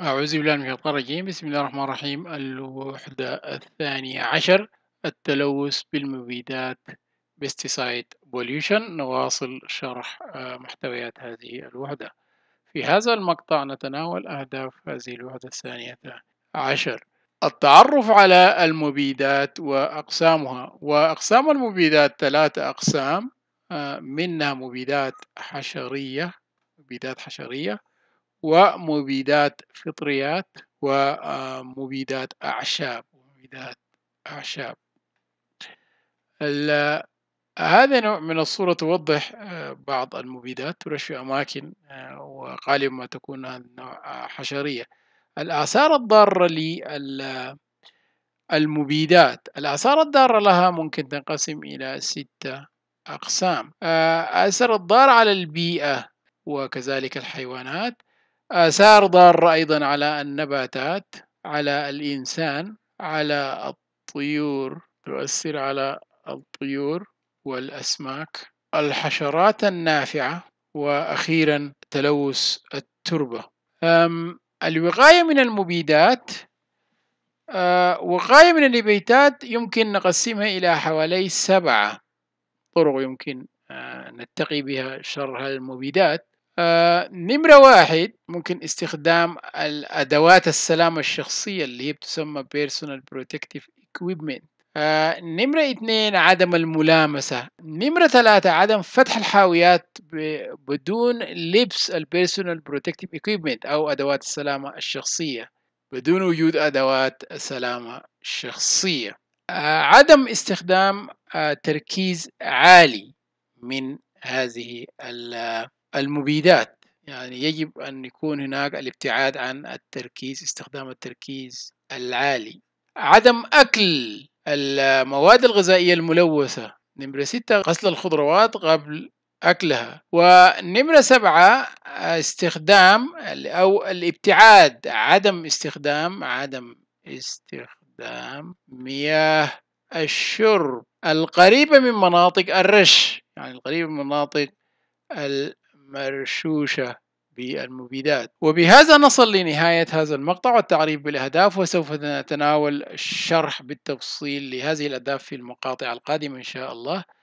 أعوذ بالله من الشيطان الرجيم بسم الله الرحمن الرحيم الوحدة الثانية عشر التلوث بالمبيدات بيستسايد بوليوشن نواصل شرح آه، محتويات هذه الوحدة في هذا المقطع نتناول أهداف هذه الوحدة الثانية عشر التعرف على المبيدات وأقسامها وأقسام المبيدات ثلاثة أقسام آه، منها مبيدات حشرية مبيدات حشرية ومبيدات فطريات ومبيدات آه، أعشاب مبيدات أعشاب هذا نوع من الصورة توضح آه، بعض المبيدات ترش في أماكن آه، وغالبا ما تكون هذا النوع حشرية الآثار الضارة للمبيدات الآثار الضارة لها ممكن تنقسم إلى ستة أقسام أثر الضار على البيئة وكذلك الحيوانات آثار ضارة أيضا على النباتات على الإنسان على الطيور تؤثر على الطيور والأسماك الحشرات النافعة وأخيرا تلوث التربة الوقاية من المبيدات وقاية من النبيتات يمكن نقسمها إلى حوالي سبعة طرق يمكن نتقي بها شر المبيدات آه، نمرة واحد ممكن استخدام الأدوات السلامة الشخصية اللي هي بتسمى Personal Protective Equipment آه، نمرة اثنين عدم الملامسة نمرة ثلاثة عدم فتح الحاويات بدون لبس البيرسونال بروتكتيف equipment أو أدوات السلامة الشخصية بدون وجود أدوات سلامة شخصية آه، عدم استخدام تركيز عالي من هذه المبيدات يعني يجب أن يكون هناك الابتعاد عن التركيز استخدام التركيز العالي عدم أكل المواد الغذائية الملوثة نمرة ستة غسل الخضروات قبل أكلها ونمرة سبعة استخدام أو الابتعاد عدم استخدام عدم استخدام مياه الشرب القريبة من مناطق الرش يعني القريبة من مناطق مرشوشة بالمبيدات وبهذا نصل لنهاية هذا المقطع والتعريف بالأهداف وسوف نتناول الشرح بالتفصيل لهذه الأهداف في المقاطع القادمة إن شاء الله